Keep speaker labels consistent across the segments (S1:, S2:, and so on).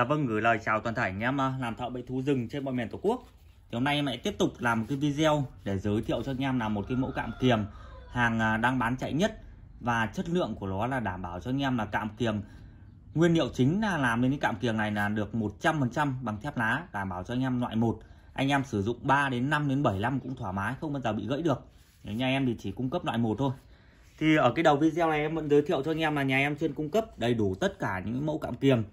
S1: Dạ vâng gửi lời chào toàn thể anh em à, làm thợ bẫy thú rừng trên mọi miền Tổ quốc. Thì hôm nay em lại tiếp tục làm một cái video để giới thiệu cho anh em là một cái mẫu cạm kiềm hàng à, đang bán chạy nhất và chất lượng của nó là đảm bảo cho anh em là cạm kiềm nguyên liệu chính là làm nên cái cạm kiềm này là được 100% bằng thép lá đảm bảo cho anh em loại một anh em sử dụng 3 đến 5 đến 7 năm cũng thoải mái không bao giờ bị gãy được Nếu nhà em thì chỉ cung cấp loại một thôi thì ở cái đầu video này em vẫn giới thiệu cho anh em là nhà em chuyên cung cấp đầy đủ tất cả những mẫu cạm kiềm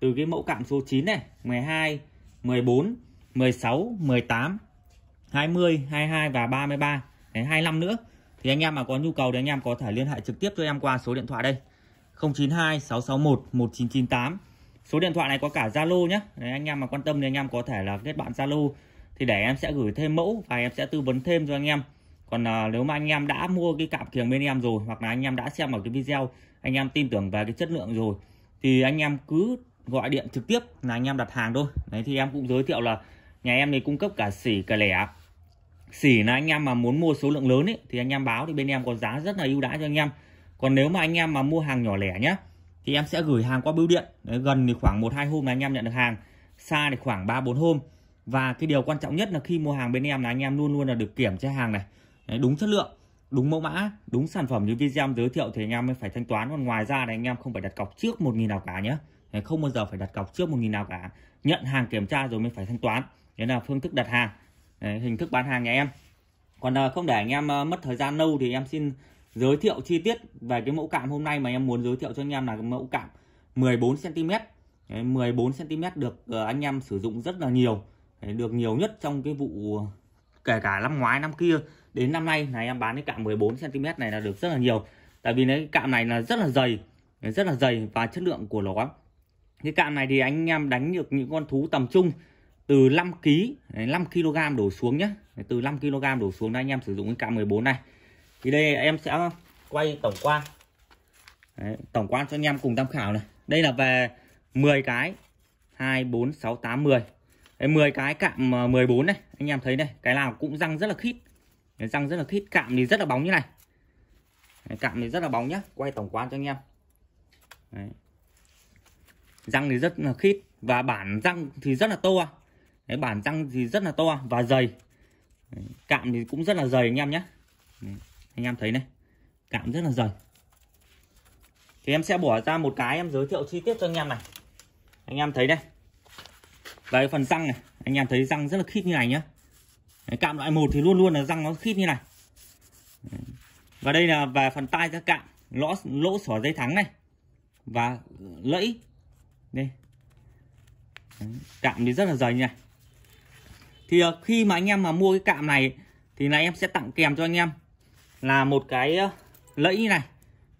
S1: từ cái mẫu cạm số 9 này 12 14 16 18 20 22 và 33 đến 25 nữa thì anh em mà có nhu cầu thì anh em có thể liên hệ trực tiếp cho em qua số điện thoại đây 092 661 1998 số điện thoại này có cả Zalo nhé Đấy, anh em mà quan tâm thì anh em có thể là kết bạn Zalo thì để em sẽ gửi thêm mẫu và em sẽ tư vấn thêm cho anh em còn à, nếu mà anh em đã mua cái cạm kiềng bên em rồi hoặc là anh em đã xem ở cái video anh em tin tưởng về cái chất lượng rồi thì anh em cứ gọi điện trực tiếp là anh em đặt hàng thôi đấy thì em cũng giới thiệu là nhà em thì cung cấp cả xỉ cả lẻ xỉ là anh em mà muốn mua số lượng lớn ấy thì anh em báo thì bên em có giá rất là ưu đãi cho anh em còn nếu mà anh em mà mua hàng nhỏ lẻ nhá thì em sẽ gửi hàng qua bưu điện đấy, gần thì khoảng một hai hôm là anh em nhận được hàng xa thì khoảng ba bốn hôm và cái điều quan trọng nhất là khi mua hàng bên em là anh em luôn luôn là được kiểm tra hàng này đấy, đúng chất lượng đúng mẫu mã đúng sản phẩm như video em giới thiệu thì anh em mới phải thanh toán còn ngoài ra thì anh em không phải đặt cọc trước một nghìn nào cả nhé không bao giờ phải đặt cọc trước 1.000 nào cả nhận hàng kiểm tra rồi mới phải thanh toán đấy là phương thức đặt hàng hình thức bán hàng nhà em còn ờ, không để anh em ờ, mất thời gian lâu thì em xin giới thiệu chi tiết về cái mẫu cạm hôm nay mà em muốn giới thiệu cho anh em là mẫu cạm 14 cm đấy, 14 cm được ờ, anh em sử dụng rất là nhiều được nhiều nhất trong cái vụ kể cả năm ngoái năm kia đến năm nay là em bán cái cạm 14 cm này là được rất là nhiều tại vì cái cạm này là rất là dày rất là dày và chất lượng của nó cái cạm này thì anh em đánh được những con thú tầm trung từ 5 kg 5 kg đổ xuống nhé từ 5 kg đổ xuống đây anh em sử dụng cái cạm 14 này thì đây em sẽ quay tổng quan Đấy, tổng quan cho anh em cùng tham khảo này đây là về 10 cái 2 4 6 8 10 Đấy, 10 cái cạm 14 ờ, này anh em thấy đây cái nào cũng răng rất là khít răng rất là khít cạm thì rất là bóng như này Đấy, cạm thì rất là bóng nhá quay tổng quan cho anh em Đấy, răng thì rất là khít và bản răng thì rất là to Đấy, bản răng thì rất là to và dày cạm thì cũng rất là dày anh em nhé anh em thấy này cạm rất là dày thì em sẽ bỏ ra một cái em giới thiệu chi tiết cho anh em này anh em thấy đây và phần răng này anh em thấy răng rất là khít như này nhá Đấy, cạm loại một thì luôn luôn là răng nó khít như này và đây là về phần tai ra cạm lỗ lỗ sỏ dây thắng này và lẫy đây cạm thì rất là dày nha. thì ờ, khi mà anh em mà mua cái cạm này thì là em sẽ tặng kèm cho anh em là một cái ờ, lẫy như này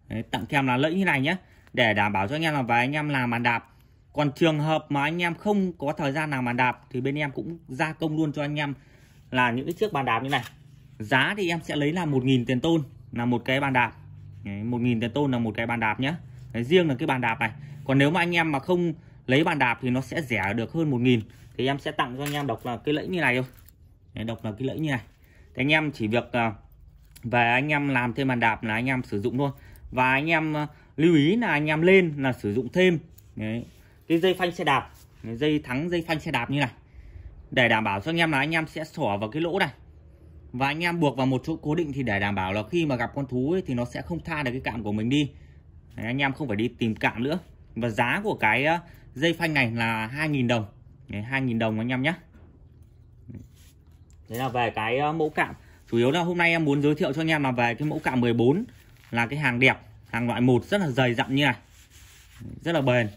S1: Đấy, tặng kèm là lẫy như này nhé để đảm bảo cho anh em là và anh em làm bàn đạp còn trường hợp mà anh em không có thời gian làm bàn đạp thì bên em cũng gia công luôn cho anh em là những cái chiếc bàn đạp như này giá thì em sẽ lấy là 1.000 tiền tôn là một cái bàn đạp 1.000 tiền tôn là một cái bàn đạp nhé Đấy, riêng là cái bàn đạp này còn nếu mà anh em mà không lấy bàn đạp thì nó sẽ rẻ được hơn 1.000 thì em sẽ tặng cho anh em đọc là cái lẫy như này thôi Đọc là cái lẫy như này thì anh em chỉ việc à, về anh em làm thêm bàn đạp là anh em sử dụng thôi và anh em à, lưu ý là anh em lên là sử dụng thêm Đấy. cái dây phanh xe đạp dây thắng dây phanh xe đạp như này để đảm bảo cho anh em là anh em sẽ xỏ vào cái lỗ này và anh em buộc vào một chỗ cố định thì để đảm bảo là khi mà gặp con thú ấy, thì nó sẽ không tha được cái cạm của mình đi Đấy, anh em không phải đi tìm cạm nữa và giá của cái ờ, dây phanh này là 2.000 đồng Đấy, 2.000 đồng anh em nhé Đấy là về cái ờ, mẫu cạm chủ yếu là hôm nay em muốn giới thiệu cho anh em là về cái mẫu cạm 14 là cái hàng đẹp hàng loại một rất là dày dặn như này rất là bền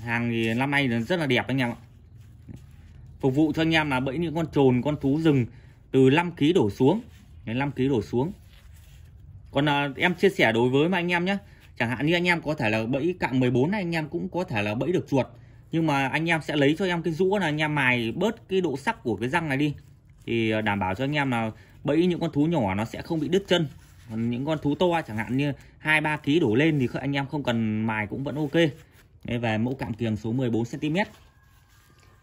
S1: hàng thì năm nay rất là đẹp anh em ạ phục vụ cho anh em là bẫy những con trồn con thú rừng từ 5 kg đổ xuống đến 5 kg đổ xuống còn à, em chia sẻ đối với mà anh em nhé chẳng hạn như anh em có thể là bẫy cạm 14 này anh em cũng có thể là bẫy được chuột nhưng mà anh em sẽ lấy cho em cái rũa là anh em mài bớt cái độ sắc của cái răng này đi thì à, đảm bảo cho anh em là bẫy những con thú nhỏ nó sẽ không bị đứt chân còn những con thú to chẳng hạn như hai ba ký đổ lên thì anh em không cần mài cũng vẫn ok đây về mẫu cạm kiềng số 14 cm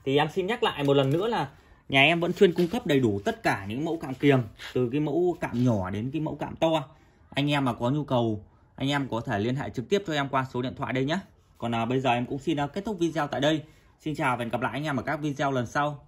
S1: thì em xin nhắc lại một lần nữa là nhà em vẫn chuyên cung cấp đầy đủ tất cả những mẫu cạm kiềng từ cái mẫu cạm nhỏ đến cái mẫu cạm to anh em mà có nhu cầu anh em có thể liên hệ trực tiếp cho em qua số điện thoại đây nhé còn à, bây giờ em cũng xin à, kết thúc video tại đây xin chào và hẹn gặp lại anh em ở các video lần sau